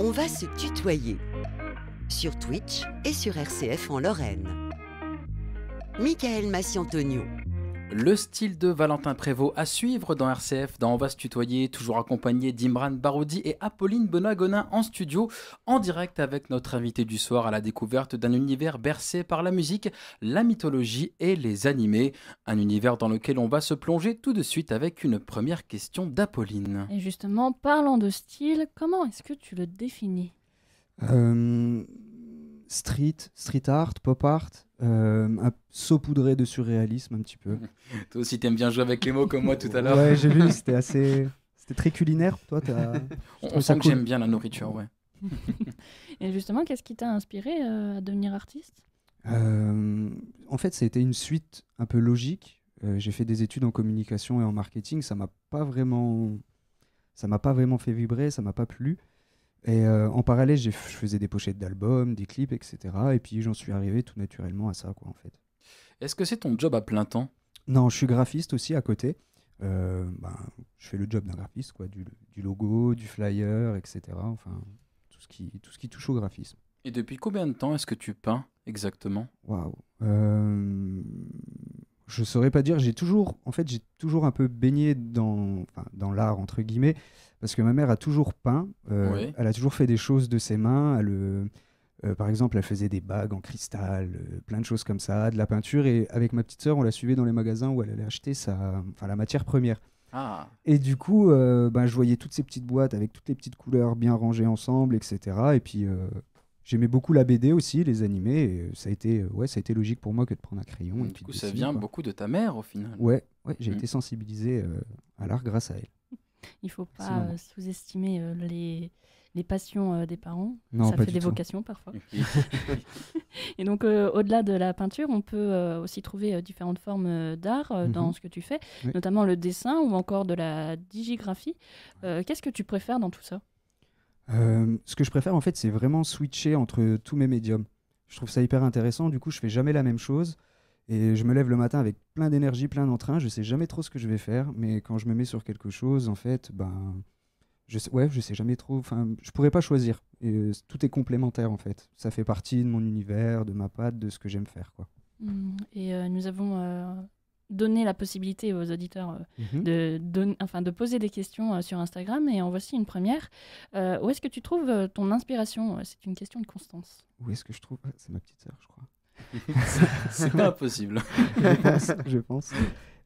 On va se tutoyer sur Twitch et sur RCF en Lorraine. Michael Massiantonio le style de Valentin Prévost à suivre dans RCF, dans On va se tutoyer, toujours accompagné d'Imran Baroudi et Apolline Benoît-Gonin en studio, en direct avec notre invité du soir à la découverte d'un univers bercé par la musique, la mythologie et les animés. Un univers dans lequel on va se plonger tout de suite avec une première question d'Apolline. Et justement, parlant de style, comment est-ce que tu le définis euh, street, street art, pop art, euh, saupoudré de surréalisme un petit peu. toi aussi, t'aimes bien jouer avec les mots comme moi tout à l'heure. Ouais, j'ai vu, c'était assez. C'était très culinaire. Toi, on, sent que j'aime bien la nourriture, ouais. Et justement, qu'est-ce qui t'a inspiré euh, à devenir artiste euh, En fait, ça a été une suite un peu logique. j'ai fait des études en communication et en marketing. Ça m'a pas vraiment, ça m'a pas vraiment fait vibrer, ça m'a pas plu. Et euh, en parallèle, je faisais des pochettes d'albums, des clips, etc. Et puis j'en suis arrivé tout naturellement à ça, quoi, en fait. Est-ce que c'est ton job à plein temps Non, je suis graphiste aussi à côté. Euh, ben, je fais le job d'un graphiste, quoi, du, logo, du flyer, etc. Enfin, tout ce qui, tout ce qui touche au graphisme. Et depuis combien de temps est-ce que tu peins exactement Waouh euh, Je saurais pas dire. J'ai toujours, en fait, j'ai toujours un peu baigné dans, dans l'art entre guillemets parce que ma mère a toujours peint, euh, elle a toujours fait des choses de ses mains. Euh, euh, par exemple, elle faisait des bagues en cristal, plein de choses comme ça, de la peinture. Et avec ma petite sœur, on la suivait dans les magasins où elle allait acheter sa, enfin, la matière première. Ah. Et du coup, ben, je voyais toutes ces petites boîtes avec toutes les petites couleurs bien rangées ensemble, etc. Et puis, J'aimais beaucoup la BD aussi, les animés. Et ça a été, ouais, ça a été logique pour moi que de prendre un crayon. Et du coup, ça vient beaucoup de ta mère au final. Ouais, ouais j'ai mm. été sensibilisé à l'art grâce à elle. Il ne faut pas sous-estimer euh, les, les passions euh, des parents. ça fait des vocations parfois. et donc, euh, au-delà de la peinture, on peut aussi trouver différentes formes d'art dans mhm. ce que tu fais, notamment le dessin ou encore de la digigraphie. Qu'est-ce que tu préfères dans tout ça Ce que je préfère, en fait, c'est vraiment switcher entre tous mes médiums. Je trouve ça hyper intéressant. Du coup, je fais jamais la même chose. Et je me lève le matin avec plein d'énergie, plein d'entrain. Je sais jamais trop ce que je vais faire, mais quand je me mets sur quelque chose, en fait, ben, je sais, ouais, je sais jamais trop. Enfin, je pourrais pas choisir. Euh, tout est complémentaire en fait. Ça fait partie de mon univers, de ma patte, de ce que j'aime faire, quoi. Mmh. Et euh, nous avons euh, donné la possibilité aux auditeurs mmh de, enfin, de poser des questions sur Instagram. Et en voici une première. où est-ce que tu trouves ton inspiration C'est une question de Constance. Où est-ce que je trouve ah, C'est ma petite sœur, je crois. c'est pas impossible. je pense.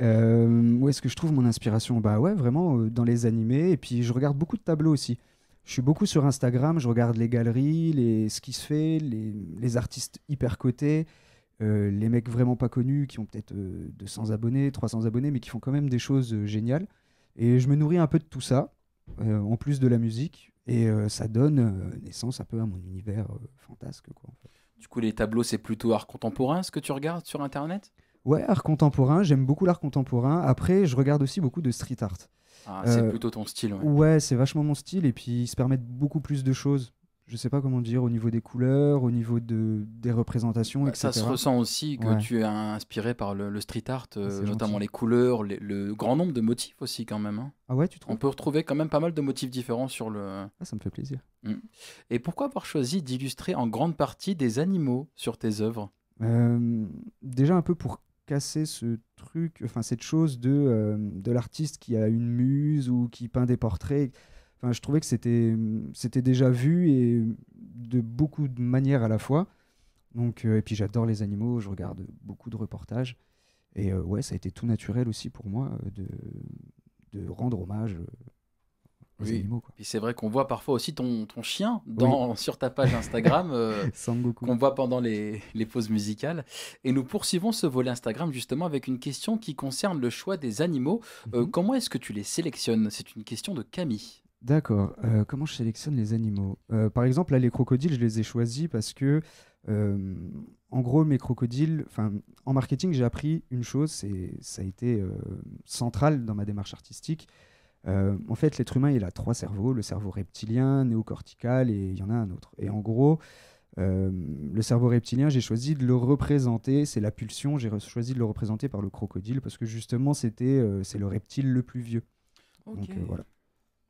Euh, où est-ce que je trouve mon inspiration Bah ouais, vraiment euh, dans les animés. Et puis je regarde beaucoup de tableaux aussi. Je suis beaucoup sur Instagram, je regarde les galeries, les, ce qui se fait, les, les artistes hyper cotés, euh, les mecs vraiment pas connus qui ont peut-être 200 abonnés, 300 abonnés, mais qui font quand même des choses géniales. Et je me nourris un peu de tout ça, en plus de la musique. Et ça donne naissance un peu à mon univers fantasque. Quoi, en fait. Du coup, les tableaux, c'est plutôt art contemporain ce que tu regardes sur Internet Ouais, art contemporain, j'aime beaucoup l'art contemporain. Après, je regarde aussi beaucoup de street art. Ah, c'est euh, plutôt ton style. Ouais, ouais c'est vachement mon style. Et puis, ils se permettent beaucoup plus de choses je sais pas comment dire, au niveau des couleurs, au niveau de, des représentations, etc. Bah, ça se ressent aussi que tu es inspiré par le, street art, euh, ah, notamment les couleurs, le grand nombre de motifs aussi quand même. Hein. Ah ouais, tu trouves On peut retrouver quand même pas mal de motifs différents sur le... Ah, ça me fait plaisir. Mm. Et pourquoi avoir choisi d'illustrer en grande partie des animaux sur tes œuvres euh, Déjà un peu pour casser ce truc, enfin cette chose de, euh, de l'artiste qui a une muse ou qui peint des portraits Enfin, je trouvais que c'était, c'était déjà vu et de beaucoup de manières à la fois. Donc, euh, et puis j'adore les animaux, je regarde beaucoup de reportages. Et euh, ouais, ça a été tout naturel aussi pour moi euh, de, de rendre hommage aux animaux. Quoi. c'est vrai qu'on voit parfois aussi ton, ton chien dans, sur ta page Instagram, qu'on voit pendant les, les, pauses musicales. Et nous poursuivons ce volet Instagram justement avec une question qui concerne le choix des animaux. Mhm. comment est-ce que tu les sélectionnes C'est une question de Camille. D'accord. Euh, comment je sélectionne les animaux euh, Par exemple, là, les crocodiles, je les ai choisis parce que, euh, en gros, mes crocodiles, en marketing, j'ai appris une chose, c'est, ça a été central dans ma démarche artistique. en fait, l'être humain, il a trois cerveaux, le cerveau reptilien, néocortical, et il y en a un autre. Et en gros, le cerveau reptilien, j'ai choisi de le représenter, c'est la pulsion, j'ai choisi de le représenter par le crocodile, parce que justement, c'était, c'est le reptile le plus vieux. Donc voilà.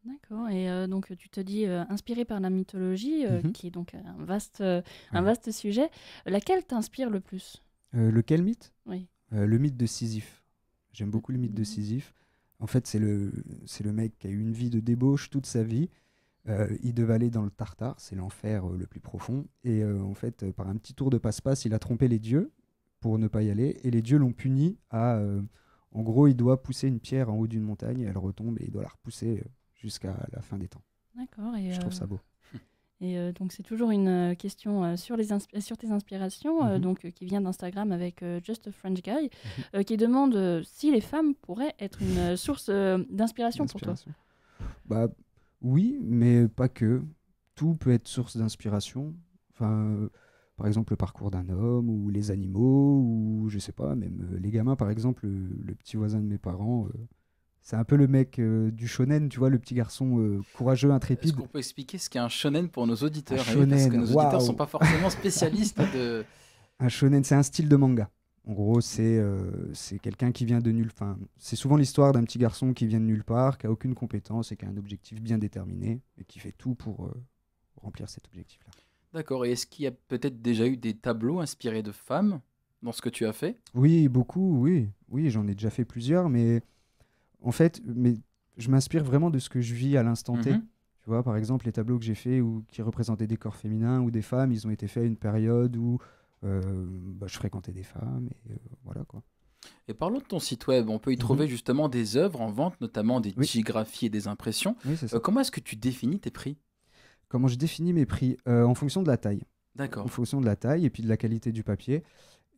D'accord. Et euh, donc, tu te dis euh, inspiré par la mythologie, euh, mhm. qui est donc un vaste, un vaste sujet. Laquelle t'inspire le plus Lequel mythe Oui. le mythe de Sisyphe. J'aime beaucoup le mythe de mhm. Sisyphe. En fait, c'est le, c'est le mec qui a eu une vie de débauche toute sa vie. il devait aller dans le Tartare, c'est l'enfer le plus profond. Et en fait, par un petit tour de passe-passe, il a trompé les dieux pour ne pas y aller. Et les dieux l'ont puni à. en gros, il doit pousser une pierre en haut d'une montagne, elle retombe et il doit la repousser jusqu'à la fin des temps. D'accord. Et je trouve euh, ça beau. Et euh, donc, c'est toujours une euh, question sur, les tes inspirations, mhm. donc, qui vient d'Instagram avec Just a French Guy, mhm. qui demande si les femmes pourraient être une source d'inspiration pour toi. Bah, oui, mais pas que. Tout peut être source d'inspiration. Enfin, par exemple, le parcours d'un homme, ou les animaux, ou je sais pas, même les gamins, par exemple, le petit voisin de mes parents c'est un peu le mec euh, du shonen, tu vois, le petit garçon euh, courageux, intrépide. Est-ce qu'on peut expliquer ce qu'est un shonen pour nos auditeurs Parce que nos auditeurs ne sont pas forcément spécialistes de. Un shonen, c'est un style de manga. En gros, c'est euh, c'est quelqu'un qui vient de nulle part. C'est souvent l'histoire d'un petit garçon qui vient de nulle part, qui a aucune compétence et qui a un objectif bien déterminé et qui fait tout pour remplir cet objectif-là. D'accord. Et est-ce qu'il y a peut-être déjà eu des tableaux inspirés de femmes dans ce que tu as fait Oui, beaucoup, oui. Oui, j'en ai déjà fait plusieurs, mais en fait, mais je m'inspire vraiment de ce que je vis à l'instant T. Mhm. Tu vois, par exemple, les tableaux que j'ai faits ou qui représentaient des corps féminins ou des femmes, ils ont été faits à une période où euh, bah, je fréquentais des femmes et euh, voilà quoi. Et parlons de ton site web. On peut y mhm. trouver justement des œuvres en vente, notamment des oui. et des impressions. Euh, comment est-ce que tu définis tes prix Comment je définis mes prix En fonction de la taille. D'accord. En fonction de la taille et puis de la qualité du papier.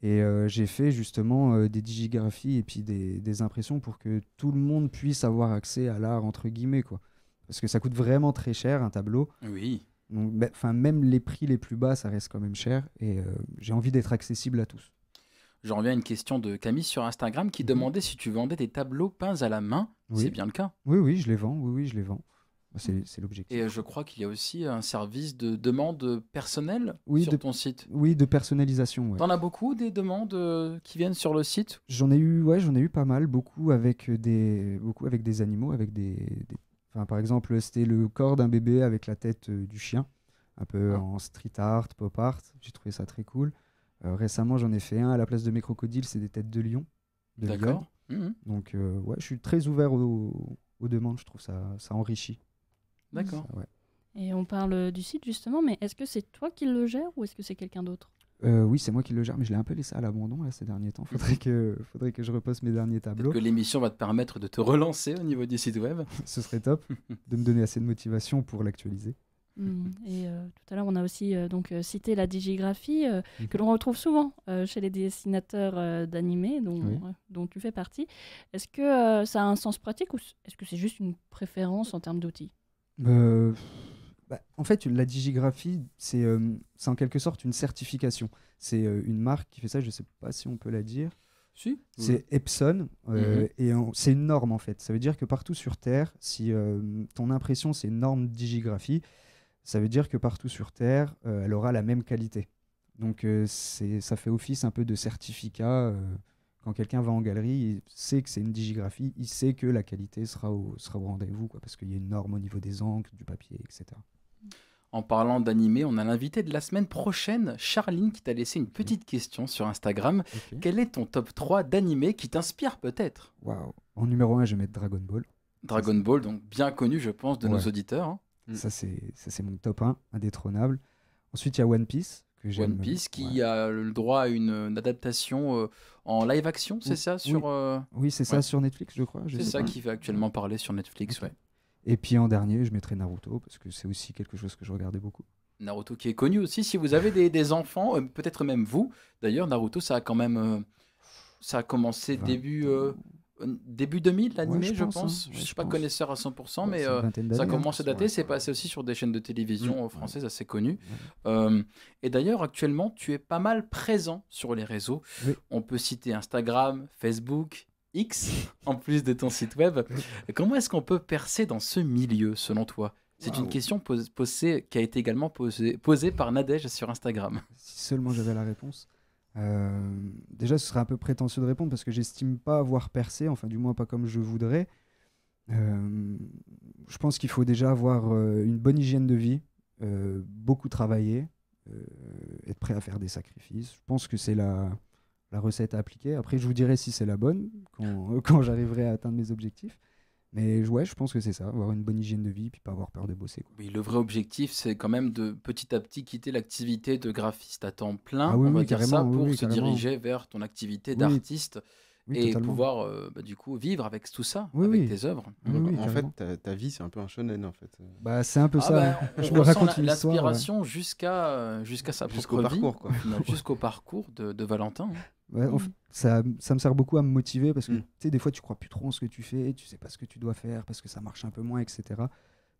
Et euh, j'ai fait justement euh, des digigraphies et puis des, impressions pour que tout le monde puisse avoir accès à l'art, entre guillemets. Quoi. Parce que ça coûte vraiment très cher un tableau. Oui. Ben, même les prix les plus bas, ça reste quand même cher. Et euh, j'ai envie d'être accessible à tous. J'en reviens à une question de Camille sur Instagram qui mhm. demandait si tu vendais des tableaux peints à la main. C'est bien le cas. Oui, oui, je les vends. Oui, oui, je les vends. Bah, c'est l'objectif. Et euh, je crois qu'il y a aussi un service de demande personnelle sur de, ton site. Oui, de personnalisation. Ouais. T'en as beaucoup des demandes euh, qui viennent sur le site J'en ai eu, ouais, j'en ai eu pas mal, beaucoup avec des, beaucoup avec des animaux, avec des, Enfin, par exemple, c'était le corps d'un bébé avec la tête euh, du chien, un peu ah. en street art, pop art. J'ai trouvé ça très cool. récemment, j'en ai fait un à la place de mes crocodiles, c'est des têtes de lion. D'accord. Mmh Donc, ouais, je suis très ouvert aux, aux demandes. Je trouve ça, ça enrichit. D'accord. Et on parle du site justement, mais est-ce que c'est toi qui le gères ou est-ce que c'est quelqu'un d'autre euh, oui, c'est moi qui le gère, mais je l'ai un peu laissé à l'abandon ces derniers temps. Faudrait que, faudrait que je repose mes derniers tableaux. Que l'émission va te permettre de te relancer au niveau du site web. Ce serait top de me donner assez de motivation pour l'actualiser. Hmm. Et euh, tout à l'heure, on a aussi euh, donc cité la digigraphie mhm. que l'on retrouve souvent chez les dessinateurs d'animés dont, tu fais partie. Est-ce que ça a un sens pratique ou est-ce que c'est juste une préférence en termes d'outils euh, bah, en fait, la digigraphie, euh, c'est en quelque sorte une certification. C'est euh, une marque qui fait ça, je ne sais pas si on peut la dire. Si. C'est Epson, mhm. et c'est une norme en fait. Ça veut dire que partout sur Terre, si ton impression c'est une norme digigraphie, ça veut dire que partout sur Terre, elle aura la même qualité. Donc ça fait office un peu de certificat quand quelqu'un va en galerie, il sait que c'est une digigraphie, il sait que la qualité sera au, sera rendez-vous, quoi, parce qu'il y a une norme au niveau des encres, du papier, etc. En parlant d'animé, on a l'invité de la semaine prochaine, Charline, qui t'a laissé une petite question sur Instagram. Quel est ton top 3 d'animé qui t'inspire peut-être Waouh En numéro 1, je vais mettre Dragon Ball. Dragon Ball, donc bien connu, je pense, de nos auditeurs. Hein. Mm. Ça, c'est mon top 1, indétrônable. Ensuite, il y a One Piece. One Piece qui a le droit à une, adaptation euh, en live action, c'est ça sur euh, Oui, c'est ça sur Netflix, je crois. C'est ça qui va actuellement parler sur Netflix, ouais. Et puis en dernier, je mettrai Naruto parce que c'est aussi quelque chose que je regardais beaucoup. Naruto qui est connu aussi. Si vous avez des, enfants, euh, peut-être même vous. D'ailleurs, Naruto, ça a quand même, ça a commencé début début 2000 l'animé je, pense, hein. je, suis pas connaisseur à 100% mais euh, ça commence hein, à dater c'est passé aussi sur des chaînes de télévision mmh, euh, françaises assez connues mmh. euh, et d'ailleurs actuellement tu es pas mal présent sur les réseaux on peut citer Instagram Facebook X en plus de ton site web comment est-ce qu'on peut percer dans ce milieu selon toi c'est une question posée, qui a été également posée, posée par Nadège sur Instagram. Si seulement j'avais la réponse. Euh, déjà, ce serait un peu prétentieux de répondre parce que j'estime pas avoir percé, enfin du moins pas comme je voudrais. Euh, je pense qu'il faut déjà avoir euh, une bonne hygiène de vie, beaucoup travailler, être prêt à faire des sacrifices. Je pense que c'est la, recette à appliquer. Après, je vous dirai si c'est la bonne quand j'arriverai à atteindre mes objectifs. Mais ouais, je pense que c'est ça, avoir une bonne hygiène de vie, puis pas avoir peur de bosser. le vrai objectif, c'est quand même de petit à petit quitter l'activité de graphiste à temps plein, ah ça, pour se diriger vers ton activité d'artiste. et pouvoir euh, bah, du coup vivre avec tout ça, avec tes œuvres. en fait, ta, vie c'est un peu un shonen en fait. Bah c'est un peu ah ça. Bah, je me raconte L'aspiration jusqu'à jusqu'à sa propre parcours vie, jusqu'au parcours de, Valentin. Hein. Mm. ça, me sert beaucoup à me motiver parce que mm. tu sais des fois, tu crois plus trop en ce que tu fais, tu sais pas ce que tu dois faire parce que ça marche un peu moins, etc.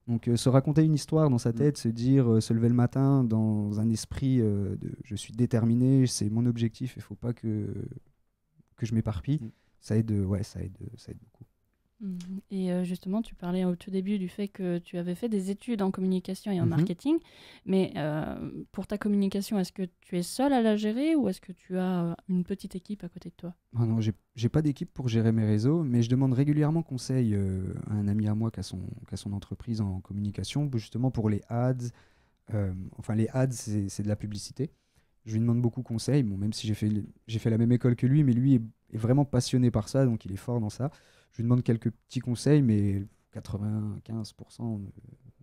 Donc, euh, se raconter une histoire dans sa mm. tête, se dire, euh, se lever le matin dans un esprit euh, de je suis déterminé, c'est mon objectif, il faut pas que, que je m'éparpille, ça, aide, ouais, ça, aide, ça aide beaucoup. Mm-hmm. Et euh, justement, tu parlais au tout début du fait que tu avais fait des études en communication et en mm-hmm. marketing, mais euh, pour ta communication, est-ce que tu es seul à la gérer ou est-ce que tu as euh, une petite équipe à côté de toi ah Non, j'ai pas d'équipe pour gérer mes réseaux, mais je demande régulièrement conseil à un ami à moi qui a, son, entreprise en communication, justement pour les ads. enfin, les ads, c'est de la publicité je lui demande beaucoup de conseils, même si j'ai fait, fait la même école que lui, mais lui est, vraiment passionné par ça, donc il est fort dans ça. Je lui demande quelques petits conseils, mais 95%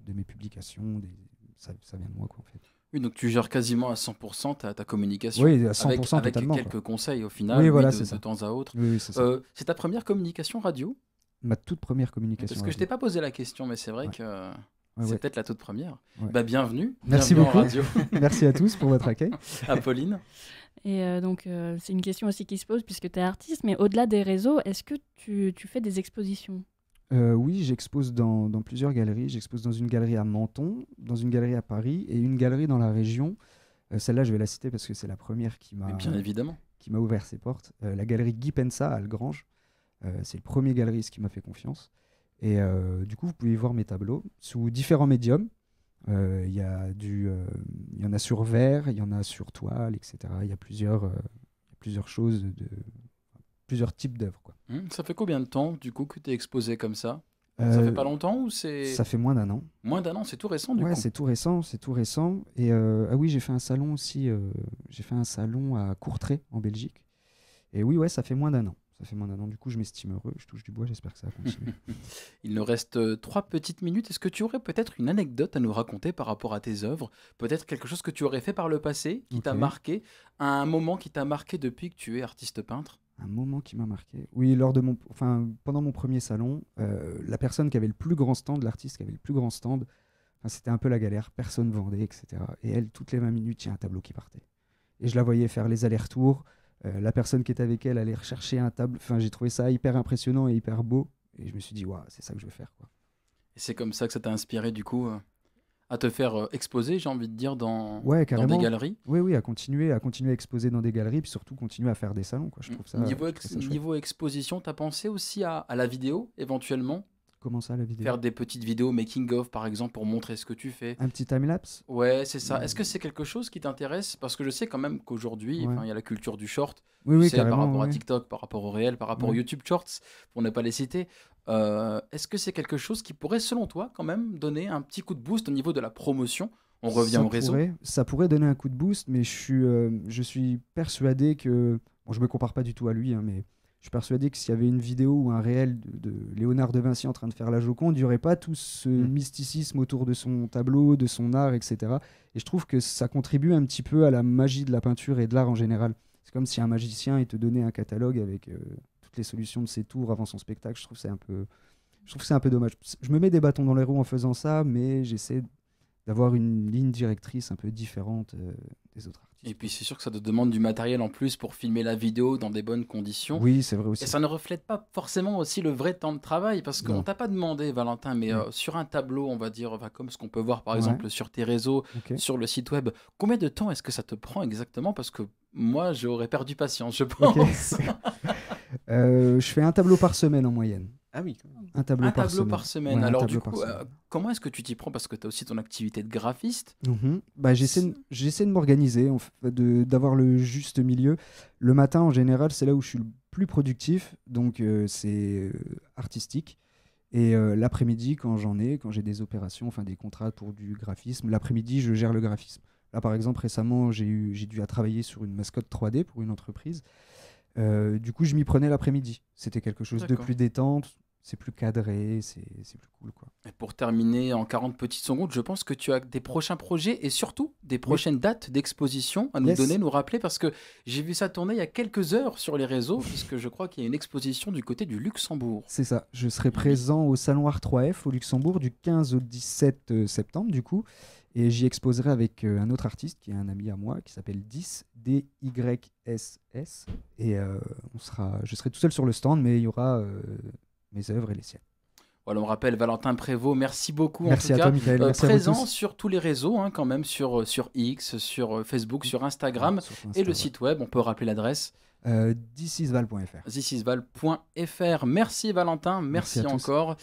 de mes publications, des, ça, vient de moi, quoi, en fait. Oui, donc tu gères quasiment à 100% ta, ta, communication. Oui, à 100% avec, avec quelques conseils au final, de, temps à autre. Euh, c'est ta première communication radio Ma toute première communication. Parce que je t'ai pas posé la question, mais c'est vrai que c'est peut-être la toute première. Bah, bienvenue. Merci beaucoup. radio. Merci à tous pour votre accueil. Pauline. Et euh, donc, euh, c'est une question aussi qui se pose puisque tu es artiste, mais au-delà des réseaux, est-ce que tu, tu, fais des expositions euh, Oui, j'expose dans, dans, plusieurs galeries. J'expose dans une galerie à Menton, dans une galerie à Paris et une galerie dans la région. Celle-là, je vais la citer parce que c'est la première qui m'a bien évidemment qui m'a ouvert ses portes. la galerie Guy Pensa à Algrange. c'est le premier galeriste qui m'a fait confiance. Et euh, du coup, vous pouvez voir mes tableaux sous différents médiums. Euh, il y, du, euh, il y en a sur verre, il y en a sur toile, etc. Il y a plusieurs, plusieurs choses, de, plusieurs types d'œuvres. Quoi. Hmm, ça fait combien de temps, du coup, que tu es exposé comme ça ça fait pas longtemps ou c'est Ça fait moins d'un an. Moins d'un an, c'est tout récent du ouais, coup. c'est tout récent, c'est tout récent. Et ah oui, j'ai fait un salon aussi. j'ai fait un salon à Courtrai en Belgique. Et oui, ouais, ça fait moins d'un an. Ça fait moins d'un an. Du coup, je m'estime heureux. Je touche du bois. J'espère que ça va continuer. Il nous reste euh, trois petites minutes. Est-ce que tu aurais peut-être une anecdote à nous raconter par rapport à tes œuvres Peut-être quelque chose que tu aurais fait par le passé qui t'a marqué Un moment qui t'a marqué depuis que tu es artiste peintre un moment qui m'a marqué. Oui, lors de mon, enfin, pendant mon premier salon, euh, la personne qui avait le plus grand stand, l'artiste qui avait le plus grand stand, c'était un peu la galère. Personne vendait, etc. Et elle, toutes les 20 minutes, il y a un tableau qui partait. Et je la voyais faire les allers-retours. Euh, la personne qui était avec elle allait rechercher un table. Enfin, j'ai trouvé ça hyper impressionnant et hyper beau. Et je me suis dit, c'est ça que je veux faire. Quoi. Et c'est comme ça que ça t'a inspiré, du coup, euh, à te faire euh, exposer, j'ai envie de dire, dans, des galeries Oui, oui, à continuer, à continuer à exposer dans des galeries, puis surtout continuer à faire des salons. Je mm. ça, niveau, exposition, exposition, t'as pensé aussi à la vidéo, éventuellement Comment ça, la vidéo Faire des petites vidéos making-of, par exemple, pour montrer ce que tu fais. Un petit time-lapse Ouais, c'est ça. Est-ce euh. que c'est quelque chose qui t'intéresse Parce que je sais quand même qu'aujourd'hui, il y a la culture du short. Oui, oui, par rapport à TikTok, par rapport au réel, par rapport au YouTube Shorts, pour ne pas les citer. Euh, est-ce que c'est quelque chose qui pourrait, selon toi, quand même, donner un petit coup de boost au niveau de la promotion On revient au réseau. ça pourrait donner un coup de boost, mais je suis, euh, je suis persuadé que. Bon, je me compare pas du tout à lui, hein, mais je suis persuadé que s'il y avait une vidéo ou un réel de, Léonard de Vinci en train de faire la Joconde, il n'y aurait pas tout ce mm. mysticisme autour de son tableau, de son art, etc. Et je trouve que ça contribue un petit peu à la magie de la peinture et de l'art en général. C'est comme si un magicien te donnait un catalogue avec euh, toutes les solutions de ses tours avant son spectacle. Je trouve c'est un peu, je trouve c'est un peu dommage. Je me mets des bâtons dans les roues en faisant ça, mais j'essaie d'avoir une ligne directrice un peu différente euh, des autres Et puis c'est sûr que ça te demande du matériel en plus pour filmer la vidéo dans des bonnes conditions. Oui, c'est vrai aussi. Et ça ne reflète pas forcément aussi le vrai temps de travail, parce qu'on t'a pas demandé, Valentin, mais euh, sur un tableau, on va dire, comme ce qu'on peut voir par exemple sur tes réseaux, sur le site web, combien de temps est-ce que ça te prend exactement Parce que moi, j'aurais perdu patience, je pense. Euh, je fais un tableau par semaine en moyenne. Ah oui, un tableau, par, semaine. Alors du coup, euh, comment est-ce que tu t'y prends Parce que tu as aussi ton activité de graphiste. Mhm. bah, j'essaie, de m'organiser, en d'avoir le juste milieu. Le matin, en général, c'est là où je suis le plus productif, donc euh, c'est euh, artistique. Et l'après-midi, quand j'en ai, quand j'ai des opérations, enfin des contrats pour du graphisme, l'après-midi, je gère le graphisme. Là, par exemple, récemment, j'ai, eu, j'ai dû travailler sur une mascotte 3D pour une entreprise. Euh, du coup, je m'y prenais l'après-midi. C'était quelque chose de plus détente, c'est plus cadré, c'est plus cool. Quoi. pour terminer en 40 petites secondes, je pense que tu as des prochains projets et surtout des prochaines dates d'exposition à nous donner, nous rappeler, parce que j'ai vu ça tourner il y a quelques heures sur les réseaux, puisque je crois qu'il y a une exposition du côté du Luxembourg. C'est ça, je serai présent au Salon Art 3F au Luxembourg du 15 au 17 euh, septembre, du coup. Et j'y exposerai avec euh, un autre artiste qui est un ami à moi qui s'appelle 10 dyss et euh, on sera, je serai tout seul sur le stand, mais il y aura euh, mes œuvres et les siennes. Voilà, on rappelle Valentin Prévost, merci beaucoup merci à Toi, Michael, présent sur tous les réseaux, hein, quand même, sur, sur X, sur Facebook, sur Instagram, et le site web. On peut rappeler l'adresse euh, thicisval.fr. Merci Valentin, merci, encore.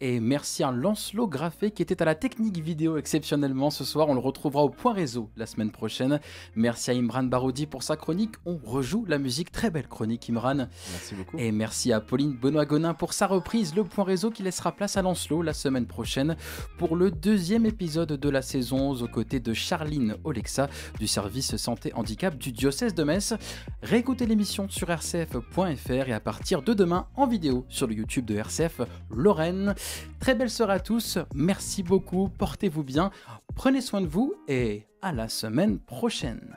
Et merci à Lancelot Graffé qui était à la technique vidéo exceptionnellement ce soir. On le retrouvera au point réseau la semaine prochaine. Merci à Imran Baroudi pour sa chronique. On rejoue la musique. Très belle chronique, Imran. Merci beaucoup. Et merci à Pauline Benoît Gonin pour sa reprise. Le point réseau qui laissera place à Lancelot la semaine prochaine pour le deuxième épisode de la saison 11 aux côtés de Charline Olexa du service santé handicap du diocèse de Metz. Réécoutez sur rcf.fr et à partir de demain en vidéo sur le YouTube de RCF Lorraine. Très belle soirée à tous, merci beaucoup, portez-vous bien, prenez soin de vous et à la semaine prochaine.